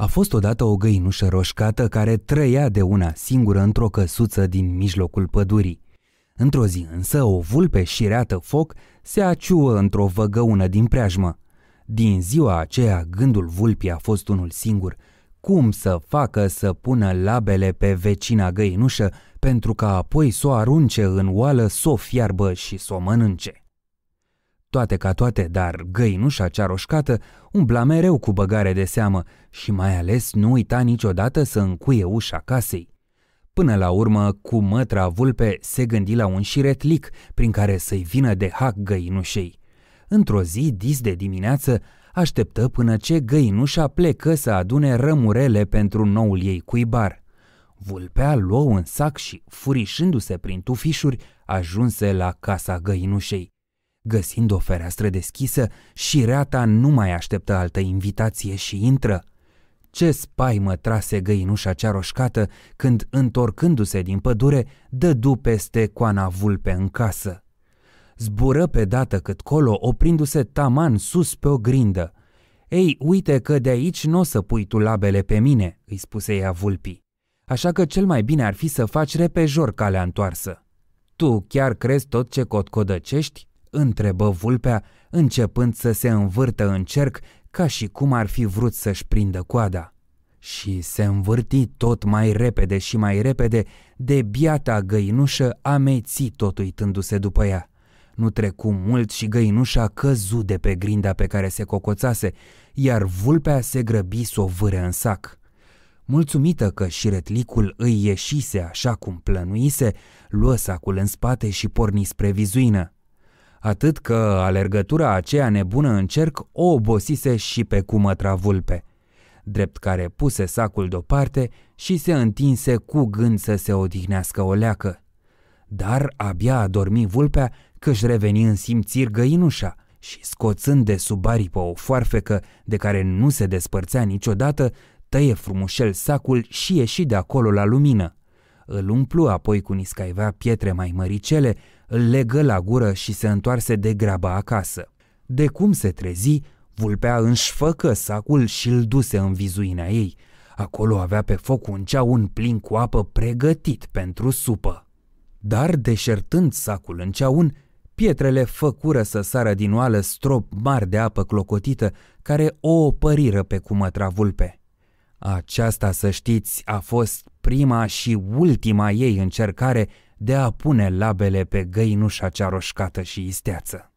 A fost odată o găinușă roșcată care trăia de una singură într-o căsuță din mijlocul pădurii. Într-o zi însă, o vulpe șireată foc se aciuă într-o văgăună din preajmă. Din ziua aceea, gândul vulpii a fost unul singur. Cum să facă să pună labele pe vecina găinușă pentru ca apoi să o arunce în oală, să o fiarbă și să o mănânce? Toate ca toate, dar găinușa cea roșcată umbla mereu cu băgare de seamă și mai ales nu uita niciodată să încuie ușa casei. Până la urmă, cu mătra vulpe se gândi la un șiretlic prin care să-i vină de hac găinușei. Într-o zi, dis de dimineață, așteptă până ce găinușa plecă să adune rămurele pentru noul ei cuibar. Vulpea luă un sac și, furișându-se prin tufișuri, ajunse la casa găinușei. Găsind o fereastră deschisă, și reata nu mai așteptă altă invitație și intră. Ce spaimă trase găinușa cea roșcată când, întorcându-se din pădure, dădu peste coana vulpe în casă. Zbură pe dată cât colo, oprindu-se taman sus pe o grindă. Ei, uite că de aici nu o să pui tu labele pe mine," îi spuse ea vulpii. Așa că cel mai bine ar fi să faci repejor calea întoarsă." Tu chiar crezi tot ce cotcodăcești?" întrebă vulpea, începând să se învârtă în cerc ca și cum ar fi vrut să-și prindă coada. Și se învârti tot mai repede și mai repede de biata găinușă ameți tot uitându-se după ea. Nu trecu mult și găinușa căzu de pe grinda pe care se cocoțase, iar vulpea se grăbi să o vâre în sac. Mulțumită că șiretlicul îi ieșise așa cum plănuise, luă sacul în spate și porni spre vizuină atât că alergătura aceea nebună în cerc o obosise și pe cumătra vulpe, drept care puse sacul deoparte și se întinse cu gând să se odihnească o leacă. Dar abia a dormit vulpea că-și reveni în simțiri găinușa și scoțând de sub aripă o foarfecă de care nu se despărțea niciodată, tăie frumușel sacul și ieși de acolo la lumină îl umplu apoi cu niscaivea pietre mai măricele, îl legă la gură și se întoarse de grabă acasă. De cum se trezi, vulpea înșfăcă sacul și îl duse în vizuina ei. Acolo avea pe foc un ceaun plin cu apă pregătit pentru supă. Dar, deșertând sacul în ceaun, pietrele făcură să sară din oală strop mari de apă clocotită, care o opăriră pe cumătra vulpe. Aceasta, să știți, a fost prima și ultima ei încercare de a pune labele pe găinușa cea roșcată și isteață.